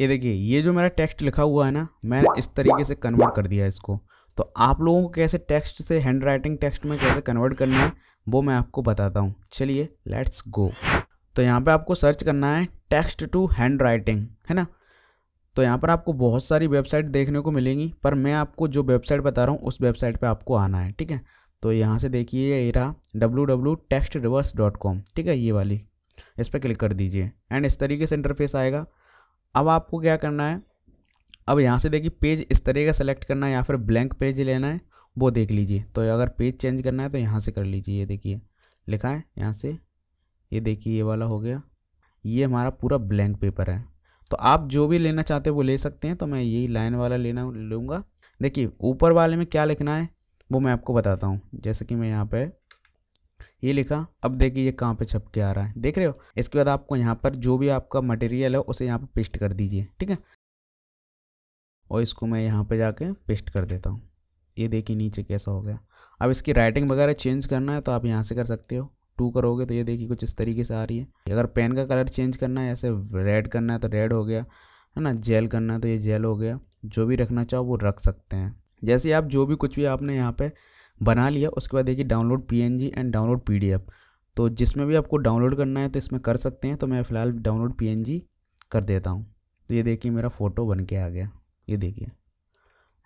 ये देखिए ये जो मेरा टेक्स्ट लिखा हुआ है ना मैंने इस तरीके से कन्वर्ट कर दिया है इसको तो आप लोगों को कैसे टेक्स्ट से हैंड राइटिंग टेक्स्ट में कैसे कन्वर्ट करना है वो मैं आपको बताता हूँ चलिए लेट्स गो तो यहाँ पे आपको सर्च करना है टेक्स्ट टू हैंड राइटिंग है ना तो यहाँ पर आपको बहुत सारी वेबसाइट देखने को मिलेंगी पर मैं आपको जो वेबसाइट बता रहा हूँ उस वेबसाइट पर आपको आना है ठीक है तो यहाँ से देखिए ये रहा W W text reverse dot com ठीक है ये वाली इस पर क्लिक कर दीजिए एंड इस तरीके से इंटरफेस आएगा अब आपको क्या करना है अब यहाँ से देखिए पेज इस तरह का सेलेक्ट करना है या फिर ब्लैंक पेज लेना है वो देख लीजिए तो अगर पेज चेंज करना है तो यहाँ से कर लीजिए ये देखिए लिखा है यहाँ से ये देखिए ये वाला हो गया ये हमारा पूरा ब्लैंक पेपर है तो आप जो भी लेना चाहते हैं वो ले सकते हैं तो मैं यही लाइन वाला लेना लूँगा देखिए ऊपर वाले में क्या लिखना है वो मैं आपको बताता हूँ जैसे कि मैं यहाँ पर ये लिखा अब देखिए ये कहाँ पे छप के आ रहा है देख रहे हो इसके बाद आपको यहाँ पर जो भी आपका मटेरियल है उसे यहाँ पे पेस्ट कर दीजिए ठीक है और इसको मैं यहाँ पे जाके पेस्ट कर देता हूँ ये देखिए नीचे कैसा हो गया अब इसकी राइटिंग वगैरह चेंज करना है तो आप यहाँ से कर सकते हो टू करोगे तो ये देखिए कुछ इस तरीके से आ रही है अगर पेन का कलर चेंज करना है ऐसे रेड करना है तो रेड हो गया है ना जेल करना है तो ये जेल हो गया जो भी रखना चाहो वो रख सकते हैं जैसे आप जो भी कुछ भी आपने यहाँ पर बना लिया उसके बाद देखिए download P and download P तो जिसमें भी आपको डाउनलोड करना है तो इसमें कर सकते हैं तो मैं फ़िलहाल डाउनलोड पी कर देता हूँ तो ये देखिए मेरा फ़ोटो बन के आ गया ये देखिए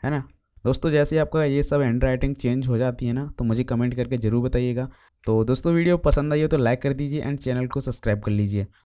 है ना दोस्तों जैसे आपका ये सब हैंड राइटिंग चेंज हो जाती है ना तो मुझे कमेंट करके ज़रूर बताइएगा तो दोस्तों वीडियो पसंद आई हो तो लाइक कर दीजिए एंड चैनल को सब्सक्राइब कर लीजिए